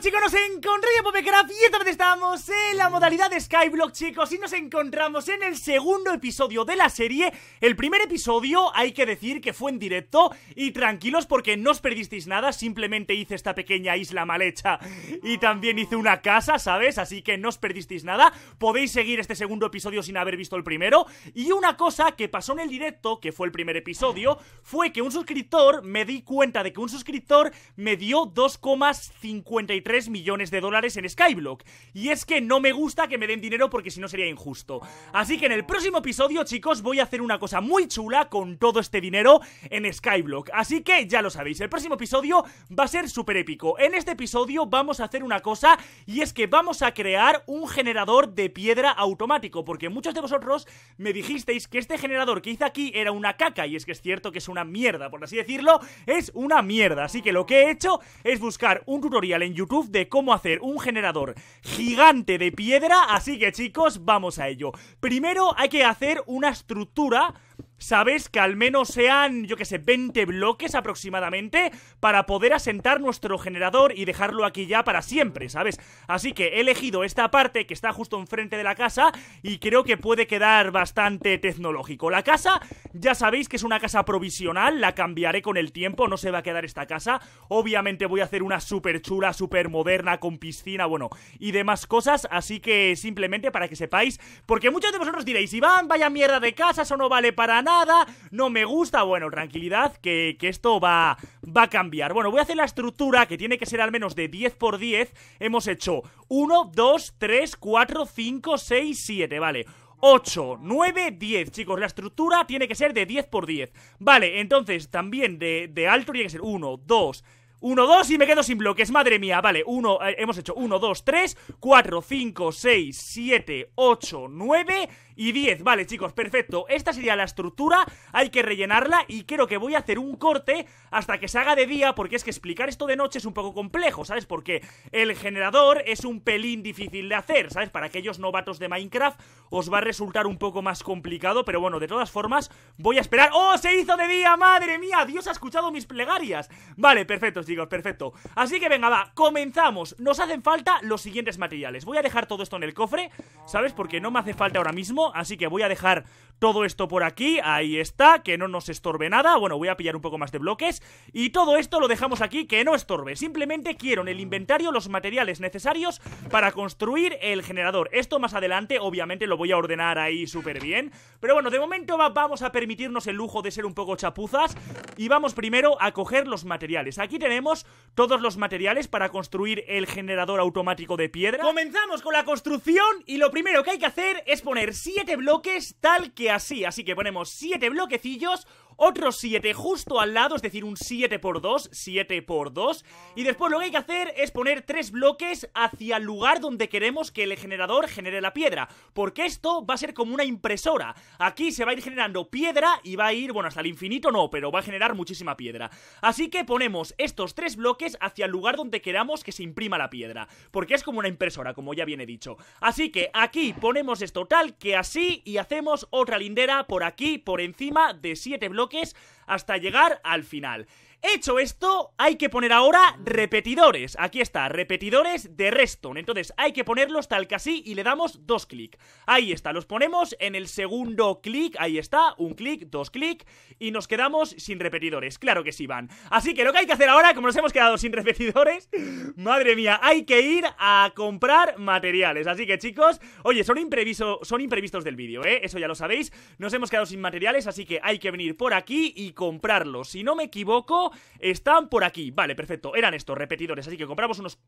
chicos, nos encontramos en Popecraft y esta vez estamos en la modalidad de Skyblock chicos Y nos encontramos en el segundo episodio de la serie El primer episodio hay que decir que fue en directo Y tranquilos porque no os perdisteis nada, simplemente hice esta pequeña isla mal hecha Y también hice una casa, ¿sabes? Así que no os perdisteis nada Podéis seguir este segundo episodio sin haber visto el primero Y una cosa que pasó en el directo, que fue el primer episodio Fue que un suscriptor, me di cuenta de que un suscriptor me dio 2,53 3 millones de dólares en Skyblock. Y es que no me gusta que me den dinero porque si no sería injusto. Así que en el próximo episodio, chicos, voy a hacer una cosa muy chula con todo este dinero en Skyblock. Así que ya lo sabéis, el próximo episodio va a ser súper épico. En este episodio vamos a hacer una cosa y es que vamos a crear un generador de piedra automático. Porque muchos de vosotros me dijisteis que este generador que hice aquí era una caca y es que es cierto que es una mierda, por así decirlo, es una mierda. Así que lo que he hecho es buscar un tutorial en YouTube de cómo hacer un generador gigante de piedra, así que chicos, vamos a ello. Primero hay que hacer una estructura ¿Sabes que al menos sean, yo que sé, 20 bloques aproximadamente para poder asentar nuestro generador y dejarlo aquí ya para siempre, ¿sabes? Así que he elegido esta parte que está justo enfrente de la casa y creo que puede quedar bastante tecnológico. La casa, ya sabéis que es una casa provisional, la cambiaré con el tiempo, no se va a quedar esta casa. Obviamente voy a hacer una súper chula, súper moderna, con piscina, bueno, y demás cosas, así que simplemente para que sepáis, porque muchos de vosotros diréis, Iván, vaya mierda de casa, eso no vale para nada, no me gusta. Bueno, tranquilidad, que, esto va, a cambiar. Bueno, voy a hacer la estructura, que tiene que ser al menos de 10 por 10. Hemos hecho 1, 2, 3, 4, 5, 6, 7, vale. 8, 9, 10 Chicos, la estructura tiene que ser de 10 por 10 Vale, entonces también de, alto tiene que ser 1, 2, 1, 2 y me quedo sin bloques, madre mía Vale, 1, eh, hemos hecho 1, 2, 3, 4, 5, 6, 7, 8, 9 y 10. Vale, chicos, perfecto. Esta sería la estructura, hay que rellenarla y creo que voy a hacer un corte hasta que se haga de día, porque es que explicar esto de noche es un poco complejo, ¿sabes? Porque el generador es un pelín difícil de hacer, ¿sabes? Para aquellos novatos de Minecraft os va a resultar un poco más complicado, pero bueno, de todas formas voy a esperar... ¡Oh, se hizo de día! ¡Madre mía! Dios ha escuchado mis plegarias. Vale, perfecto, chicos, perfecto. Así que venga, va, comenzamos. Nos hacen falta los siguientes materiales. Voy a dejar todo esto en el cofre, ¿sabes? Porque no me hace falta ahora mismo Así que voy a dejar todo esto por aquí, ahí está, que no nos estorbe nada. Bueno, voy a pillar un poco más de bloques. Y todo esto lo dejamos aquí, que no estorbe. Simplemente quiero en el inventario los materiales necesarios para construir el generador. Esto más adelante, obviamente, lo voy a ordenar ahí súper bien. Pero bueno, de momento vamos a permitirnos el lujo de ser un poco chapuzas. Y vamos primero a coger los materiales. Aquí tenemos todos los materiales para construir el generador automático de piedra. Comenzamos con la construcción y lo primero que hay que hacer es poner 7 bloques tal que así, así que ponemos siete bloquecillos, otro 7 justo al lado, es decir, un 7 por 2, 7 por 2. Y después lo que hay que hacer es poner tres bloques hacia el lugar donde queremos que el generador genere la piedra, porque esto va a ser como una impresora. Aquí se va a ir generando piedra y va a ir, bueno, hasta el infinito no, pero va a generar muchísima piedra. Así que ponemos estos tres bloques hacia el lugar donde queramos que se imprima la piedra, porque es como una impresora, como ya bien he dicho. Así que aquí ponemos esto tal que así y hacemos otra lindera por aquí, por encima de 7 bloques que es hasta llegar al final. Hecho esto, hay que poner ahora repetidores. Aquí está, repetidores de redstone. Entonces hay que ponerlos tal que así y le damos dos clic. Ahí está, los ponemos en el segundo clic. Ahí está, un clic, dos clic y nos quedamos sin repetidores. Claro que sí van. Así que lo que hay que hacer ahora, como nos hemos quedado sin repetidores, madre mía, hay que ir a comprar materiales. Así que chicos, oye, son, impreviso, son imprevistos del vídeo, ¿eh? Eso ya lo sabéis. Nos hemos quedado sin materiales, así que hay que venir por aquí y comprarlos. Si no me equivoco, están por aquí. Vale, perfecto. Eran estos repetidores, así que compramos unos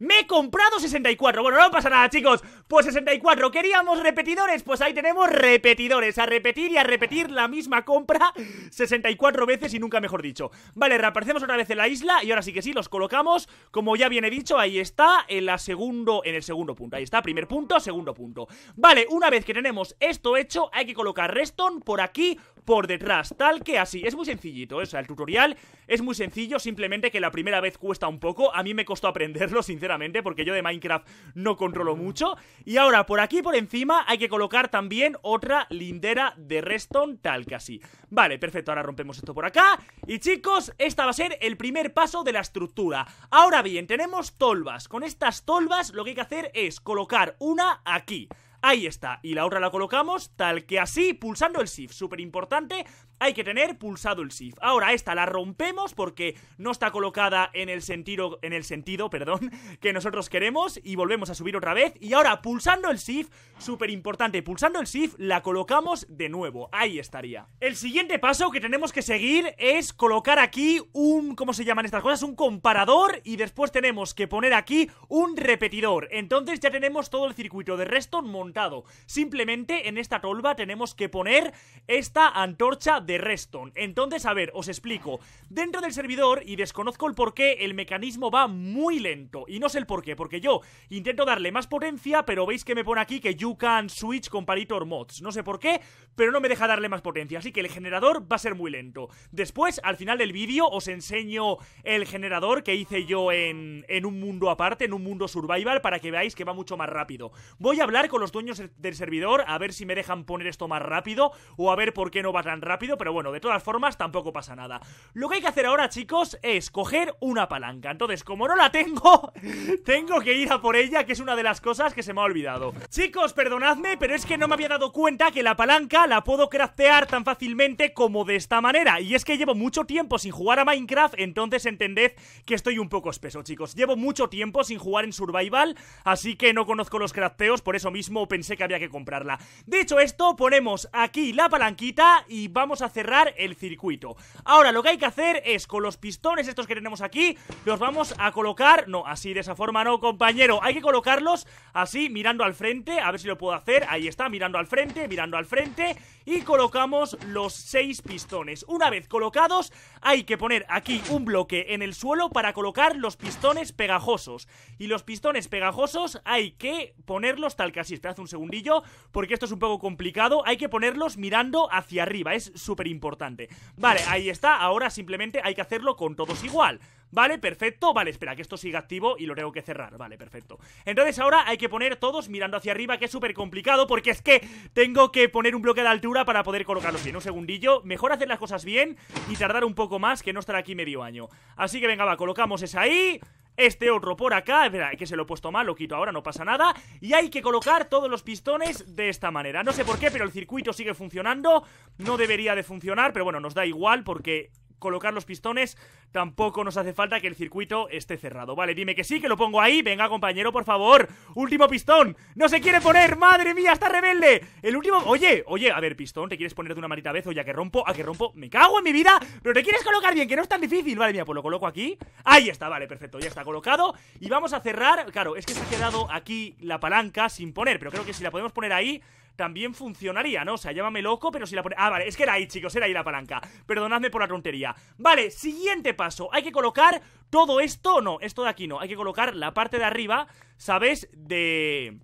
me he comprado 64. Bueno, no pasa nada, chicos. Pues 64. ¿Queríamos repetidores? Pues ahí tenemos repetidores. A repetir y a repetir la misma compra 64 veces y nunca mejor dicho. Vale, reaparecemos otra vez en la isla y ahora sí que sí, los colocamos. Como ya bien he dicho, ahí está en, la segundo, en el segundo punto. Ahí está, primer punto, segundo punto. Vale, una vez que tenemos esto hecho, hay que colocar Reston por aquí, por detrás, tal que así. Es muy sencillito, ¿eh? o sea, el tutorial es muy sencillo, simplemente que la primera vez cuesta un poco. A mí me costó aprenderlo, sinceramente porque yo de Minecraft no controlo mucho. Y ahora, por aquí por encima, hay que colocar también otra lindera de redstone, tal que así. Vale, perfecto, ahora rompemos esto por acá. Y chicos, esta va a ser el primer paso de la estructura. Ahora bien, tenemos tolvas. Con estas tolvas lo que hay que hacer es colocar una aquí. Ahí está, y la otra la colocamos tal que así, pulsando el shift, súper importante hay que tener pulsado el shift. Ahora esta la rompemos porque no está colocada en el sentido, en el sentido, perdón, que nosotros queremos y volvemos a subir otra vez. Y ahora pulsando el shift, súper importante, pulsando el shift la colocamos de nuevo. Ahí estaría. El siguiente paso que tenemos que seguir es colocar aquí un, ¿cómo se llaman estas cosas? Un comparador y después tenemos que poner aquí un repetidor. Entonces ya tenemos todo el circuito de resto montado. Simplemente en esta tolva tenemos que poner esta antorcha de de Reston. Entonces, a ver, os explico. Dentro del servidor, y desconozco el porqué, el mecanismo va muy lento. Y no sé el por qué, porque yo intento darle más potencia, pero veis que me pone aquí que you can switch comparator mods. No sé por qué, pero no me deja darle más potencia. Así que el generador va a ser muy lento. Después, al final del vídeo, os enseño el generador que hice yo en un mundo aparte, en un mundo survival, para que veáis que va mucho más rápido. Voy a hablar con los dueños del servidor, a ver si me dejan poner esto más rápido, o a ver por qué no va tan rápido, pero bueno, de todas formas tampoco pasa nada. Lo que hay que hacer ahora, chicos, es coger una palanca. Entonces, como no la tengo, tengo que ir a por ella, que es una de las cosas que se me ha olvidado. Chicos, perdonadme, pero es que no me había dado cuenta que la palanca la puedo craftear tan fácilmente como de esta manera. Y es que llevo mucho tiempo sin jugar a Minecraft, entonces entended que estoy un poco espeso, chicos. Llevo mucho tiempo sin jugar en Survival, así que no conozco los crafteos, por eso mismo pensé que había que comprarla. Dicho esto, ponemos aquí la palanquita y vamos a cerrar el circuito. Ahora lo que hay que hacer es con los pistones estos que tenemos aquí, los vamos a colocar... No, así de esa forma no, compañero. Hay que colocarlos así, mirando al frente. A ver si lo puedo hacer. Ahí está, mirando al frente, mirando al frente. Y colocamos los seis pistones. Una vez colocados, hay que poner aquí un bloque en el suelo para colocar los pistones pegajosos. Y los pistones pegajosos hay que ponerlos tal que así. Esperad un segundillo, porque esto es un poco complicado. Hay que ponerlos mirando hacia arriba. Es súper importante. Vale, ahí está. Ahora simplemente hay que hacerlo con todos igual. Vale, perfecto. Vale, espera, que esto siga activo y lo tengo que cerrar. Vale, perfecto. Entonces ahora hay que poner todos mirando hacia arriba, que es súper complicado, porque es que tengo que poner un bloque de altura para poder colocarlos bien. Un segundillo. Mejor hacer las cosas bien y tardar un poco más que no estar aquí medio año. Así que venga, va, colocamos esa ahí este otro por acá, verdad que se lo he puesto mal, lo quito ahora, no pasa nada, y hay que colocar todos los pistones de esta manera. No sé por qué, pero el circuito sigue funcionando, no debería de funcionar, pero bueno, nos da igual porque colocar los pistones, tampoco nos hace falta que el circuito esté cerrado. Vale, dime que sí, que lo pongo ahí. Venga, compañero, por favor. Último pistón. No se quiere poner. Madre mía, está rebelde. El último... Oye, oye, a ver, pistón, ¿te quieres poner de una marita vez? Oye, a que rompo, a que rompo. Me cago en mi vida. Pero te quieres colocar bien, que no es tan difícil. Vale, mira, pues lo coloco aquí. Ahí está, vale, perfecto. Ya está colocado. Y vamos a cerrar. Claro, es que se ha quedado aquí la palanca sin poner, pero creo que si la podemos poner ahí también funcionaría, ¿no? O sea, llámame loco, pero si la pone... Ah, vale, es que era ahí, chicos, era ahí la palanca. Perdonadme por la tontería. Vale, siguiente paso. Hay que colocar todo esto, no, esto de aquí no. Hay que colocar la parte de arriba, ¿sabes? De...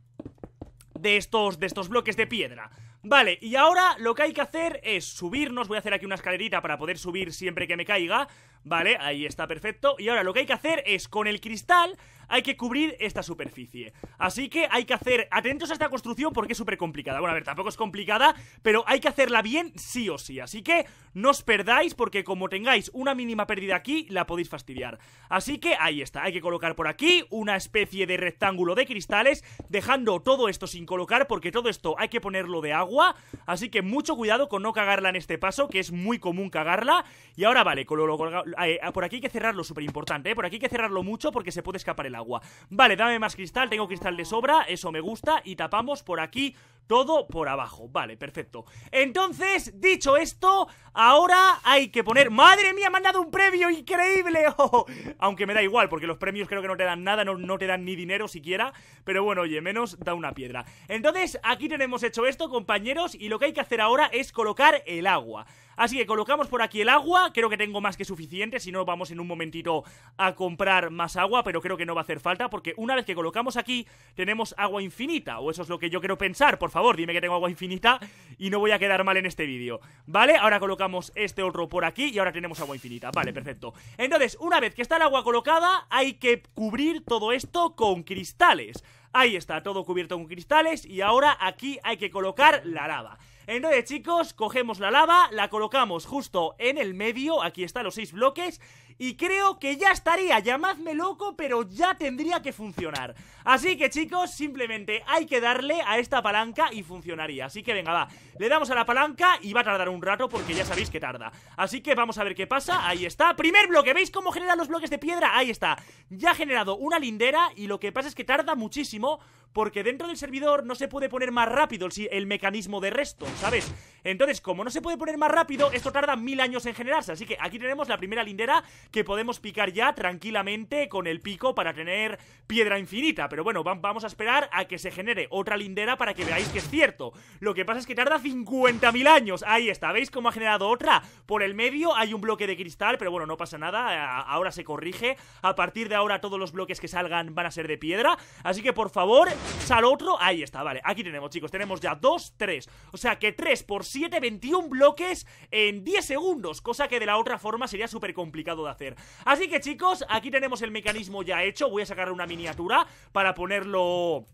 De estos, de estos bloques de piedra. Vale, y ahora lo que hay que hacer es subirnos, voy a hacer aquí una escalerita para poder subir siempre que me caiga Vale, ahí está perfecto. Y ahora lo que hay que hacer es con el cristal hay que cubrir esta superficie. Así que hay que hacer, atentos a esta construcción porque es súper complicada. Bueno, a ver, tampoco es complicada, pero hay que hacerla bien sí o sí. Así que no os perdáis porque como tengáis una mínima pérdida aquí, la podéis fastidiar. Así que ahí está, hay que colocar por aquí una especie de rectángulo de cristales, dejando todo esto sin colocar porque todo esto hay que ponerlo de agua. Así que mucho cuidado con no cagarla en este paso, que es muy común cagarla. Y ahora vale, lo, lo, Ah, por aquí hay que cerrarlo, súper importante, ¿eh? Por aquí hay que cerrarlo mucho porque se puede escapar el agua. Vale, dame más cristal, tengo cristal de sobra, eso me gusta. Y tapamos por aquí todo por abajo. Vale, perfecto. Entonces, dicho esto, ahora hay que poner... ¡Madre mía, me han dado un premio increíble! ¡Oh, oh, oh! aunque me da igual, porque los premios creo que no te dan nada, no, no te dan ni dinero siquiera. Pero bueno, oye, menos da una piedra. Entonces, aquí tenemos hecho esto, compañeros, y lo que hay que hacer ahora es colocar el agua. Así que colocamos por aquí el agua, creo que tengo más que suficiente, si no vamos en un momentito a comprar más agua, pero creo que no va a hacer falta, porque una vez que colocamos aquí, tenemos agua infinita, o eso es lo que yo quiero pensar, por favor favor, dime que tengo agua infinita y no voy a quedar mal en este vídeo. ¿Vale? Ahora colocamos este otro por aquí y ahora tenemos agua infinita. Vale, perfecto. Entonces, una vez que está el agua colocada, hay que cubrir todo esto con cristales. Ahí está, todo cubierto con cristales y ahora aquí hay que colocar la lava. Entonces, chicos, cogemos la lava, la colocamos justo en el medio, aquí están los seis bloques, y creo que ya estaría, llamadme loco, pero ya tendría que funcionar. Así que chicos, simplemente hay que darle a esta palanca y funcionaría. Así que venga, va, le damos a la palanca y va a tardar un rato porque ya sabéis que tarda. Así que vamos a ver qué pasa, ahí está, primer bloque, ¿veis cómo generan los bloques de piedra? Ahí está, ya ha generado una lindera y lo que pasa es que tarda muchísimo porque dentro del servidor no se puede poner más rápido el mecanismo de resto, ¿sabes? Entonces, como no se puede poner más rápido, esto tarda mil años en generarse, así que aquí tenemos la primera lindera que podemos picar ya tranquilamente con el pico para tener piedra infinita. Pero bueno, vamos a esperar a que se genere otra lindera para que veáis que es cierto. Lo que pasa es que tarda 50.000 años. Ahí está, ¿veis cómo ha generado otra? Por el medio hay un bloque de cristal, pero bueno, no pasa nada. Ahora se corrige. A partir de ahora todos los bloques que salgan van a ser de piedra. Así que por favor, sal otro. Ahí está, vale. Aquí tenemos, chicos. Tenemos ya 2, 3. O sea que 3 por 7, 21 bloques en 10 segundos. Cosa que de la otra forma sería súper complicado de hacer hacer Así que chicos, aquí tenemos el mecanismo ya hecho Voy a sacar una miniatura para ponerlo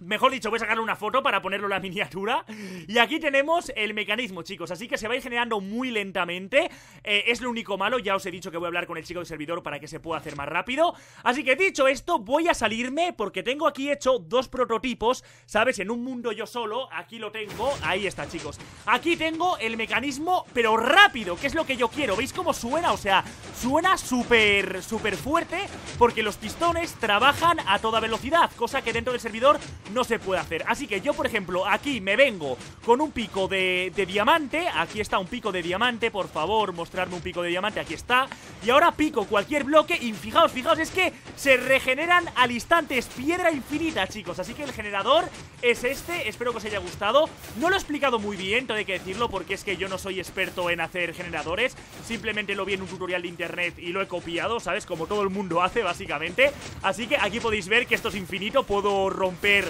Mejor dicho, voy a sacarle una foto para ponerlo en la miniatura. Y aquí tenemos el mecanismo, chicos. Así que se va a ir generando muy lentamente. Eh, es lo único malo. Ya os he dicho que voy a hablar con el chico del servidor para que se pueda hacer más rápido. Así que dicho esto, voy a salirme porque tengo aquí hecho dos prototipos. ¿Sabes? En un mundo yo solo. Aquí lo tengo. Ahí está, chicos. Aquí tengo el mecanismo, pero rápido, que es lo que yo quiero. ¿Veis cómo suena? O sea, suena súper, súper fuerte porque los pistones trabajan a toda velocidad. Cosa que dentro del servidor no se puede hacer. Así que yo, por ejemplo, aquí me vengo con un pico de, diamante. Aquí está un pico de diamante, por favor, mostrarme un pico de diamante. Aquí está. Y ahora pico cualquier bloque y fijaos, fijaos, es que se regeneran al instante. Es piedra infinita, chicos. Así que el generador es este. Espero que os haya gustado. No lo he explicado muy bien, tengo que decirlo, porque es que yo no soy experto en hacer generadores. Simplemente lo vi en un tutorial de internet y lo he copiado, ¿sabes? Como todo el mundo hace, básicamente. Así que aquí podéis ver que esto es infinito. Puedo romper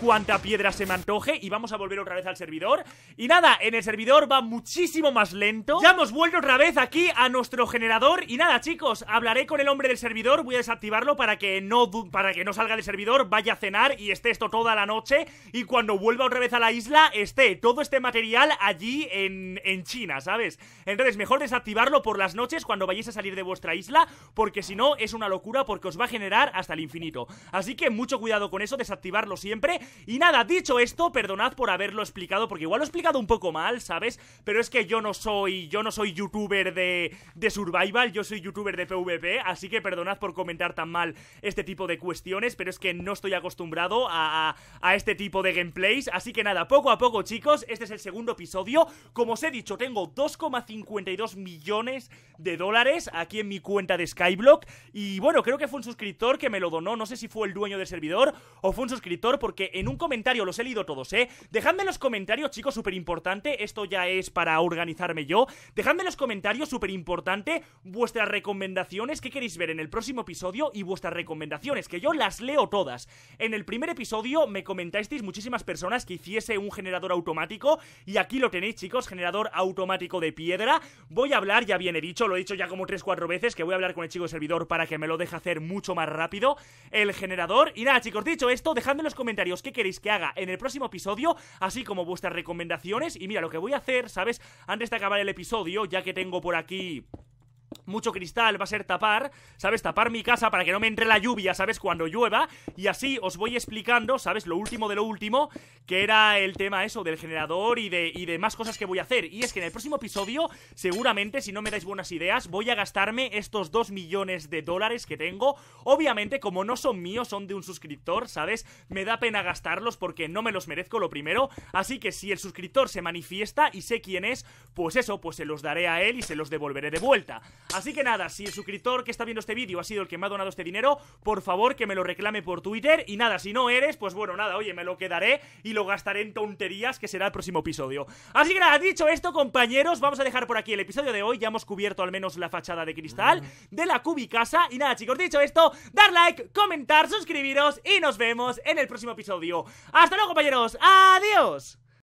Cuánta piedra se me antoje Y vamos a volver otra vez al servidor Y nada, en el servidor va muchísimo más lento Ya hemos vuelto otra vez aquí a nuestro generador Y nada chicos, hablaré con el hombre del servidor Voy a desactivarlo para que no, para que no salga del servidor Vaya a cenar y esté esto toda la noche Y cuando vuelva otra vez a la isla Esté todo este material allí en, en China, ¿sabes? Entonces mejor desactivarlo por las noches Cuando vayáis a salir de vuestra isla Porque si no es una locura porque os va a generar hasta el infinito Así que mucho cuidado con eso, desactivarlo siempre y nada, dicho esto, perdonad por haberlo explicado, porque igual lo he explicado un poco mal, ¿sabes? Pero es que yo no soy, yo no soy youtuber de, de survival, yo soy youtuber de PvP, así que perdonad por comentar tan mal este tipo de cuestiones, pero es que no estoy acostumbrado a, a, a este tipo de gameplays, así que nada, poco a poco chicos, este es el segundo episodio, como os he dicho, tengo 2,52 millones de dólares aquí en mi cuenta de Skyblock, y bueno, creo que fue un suscriptor que me lo donó, no sé si fue el dueño del servidor o fue un suscriptor porque en un comentario, los he leído todos, ¿eh? Dejadme en los comentarios, chicos, súper importante, esto ya es para organizarme yo. Dejadme en los comentarios, súper importante, vuestras recomendaciones, qué queréis ver en el próximo episodio y vuestras recomendaciones, que yo las leo todas. En el primer episodio me comentasteis muchísimas personas que hiciese un generador automático y aquí lo tenéis, chicos, generador automático de piedra. Voy a hablar, ya bien he dicho, lo he dicho ya como 3-4 veces, que voy a hablar con el chico de servidor para que me lo deje hacer mucho más rápido el generador. Y nada, chicos, dicho esto, dejadme en los comentarios queréis que haga en el próximo episodio, así como vuestras recomendaciones. Y mira, lo que voy a hacer, ¿sabes? Antes de acabar el episodio, ya que tengo por aquí mucho cristal, va a ser tapar, ¿sabes? Tapar mi casa para que no me entre la lluvia, ¿sabes? Cuando llueva. Y así os voy explicando, ¿sabes? Lo último de lo último, que era el tema eso del generador y de, y de más cosas que voy a hacer. Y es que en el próximo episodio, seguramente, si no me dais buenas ideas, voy a gastarme estos 2 millones de dólares que tengo. Obviamente, como no son míos, son de un suscriptor, ¿sabes? Me da pena gastarlos porque no me los merezco lo primero. Así que si el suscriptor se manifiesta y sé quién es, pues eso, pues se los daré a él y se los devolveré de vuelta. Así que nada, si el suscriptor que está viendo este vídeo ha sido el que me ha donado este dinero, por favor que me lo reclame por Twitter. Y nada, si no eres, pues bueno, nada, oye, me lo quedaré y lo gastaré en tonterías, que será el próximo episodio. Así que nada, dicho esto, compañeros, vamos a dejar por aquí el episodio de hoy. Ya hemos cubierto al menos la fachada de cristal mm. de la cubicasa. Y nada, chicos, dicho esto, dar like, comentar, suscribiros y nos vemos en el próximo episodio. Hasta luego, compañeros. Adiós.